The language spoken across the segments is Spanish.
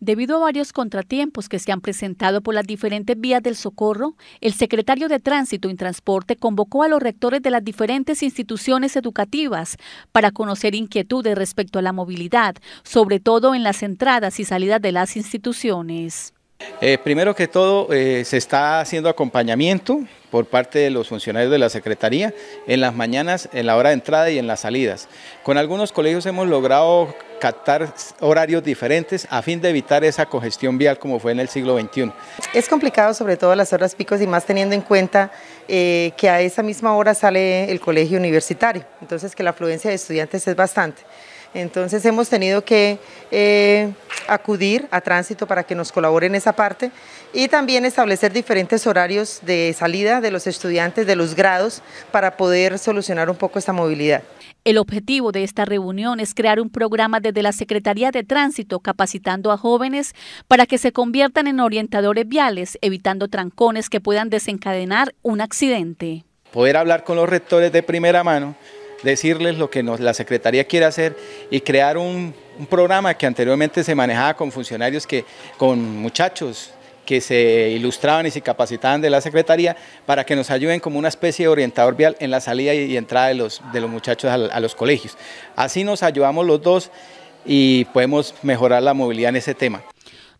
Debido a varios contratiempos que se han presentado por las diferentes vías del socorro, el secretario de Tránsito y Transporte convocó a los rectores de las diferentes instituciones educativas para conocer inquietudes respecto a la movilidad, sobre todo en las entradas y salidas de las instituciones. Eh, primero que todo, eh, se está haciendo acompañamiento por parte de los funcionarios de la Secretaría en las mañanas, en la hora de entrada y en las salidas. Con algunos colegios hemos logrado captar horarios diferentes a fin de evitar esa congestión vial como fue en el siglo XXI. Es complicado sobre todo las horas picos y más teniendo en cuenta eh, que a esa misma hora sale el colegio universitario, entonces que la afluencia de estudiantes es bastante. Entonces hemos tenido que eh, acudir a tránsito para que nos colabore en esa parte y también establecer diferentes horarios de salida de los estudiantes de los grados para poder solucionar un poco esta movilidad. El objetivo de esta reunión es crear un programa desde la Secretaría de Tránsito capacitando a jóvenes para que se conviertan en orientadores viales, evitando trancones que puedan desencadenar un accidente. Poder hablar con los rectores de primera mano decirles lo que la Secretaría quiere hacer y crear un, programa que anteriormente se manejaba con funcionarios, que, con muchachos que se ilustraban y se capacitaban de la Secretaría para que nos ayuden como una especie de orientador vial en la salida y entrada de los, muchachos a los colegios. Así nos ayudamos los dos y podemos mejorar la movilidad en ese tema.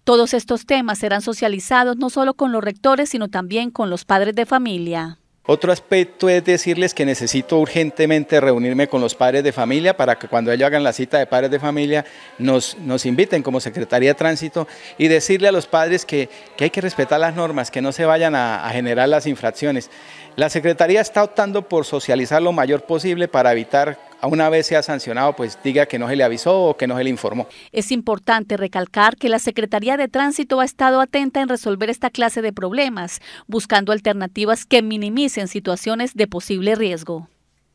Todos estos temas serán socializados no solo con los rectores, sino también con los padres de familia. Otro aspecto es decirles que necesito urgentemente reunirme con los padres de familia para que cuando ellos hagan la cita de padres de familia nos, nos inviten como Secretaría de Tránsito y decirle a los padres que, hay que respetar las normas, que no se vayan a generar las infracciones. La Secretaría está optando por socializar lo mayor posible para evitar a una vez sea sancionado, pues diga que no se le avisó o que no se le informó. Es importante recalcar que la Secretaría de Tránsito ha estado atenta en resolver esta clase de problemas, buscando alternativas que minimicen situaciones de posible riesgo.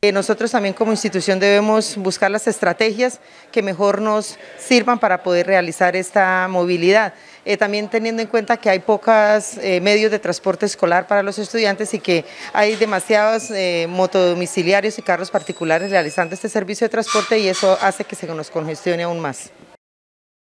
Eh, nosotros también como institución debemos buscar las estrategias que mejor nos sirvan para poder realizar esta movilidad. Eh, también teniendo en cuenta que hay pocos eh, medios de transporte escolar para los estudiantes y que hay demasiados motodomiciliarios y carros particulares realizando este servicio de transporte y eso hace que se nos congestione aún más.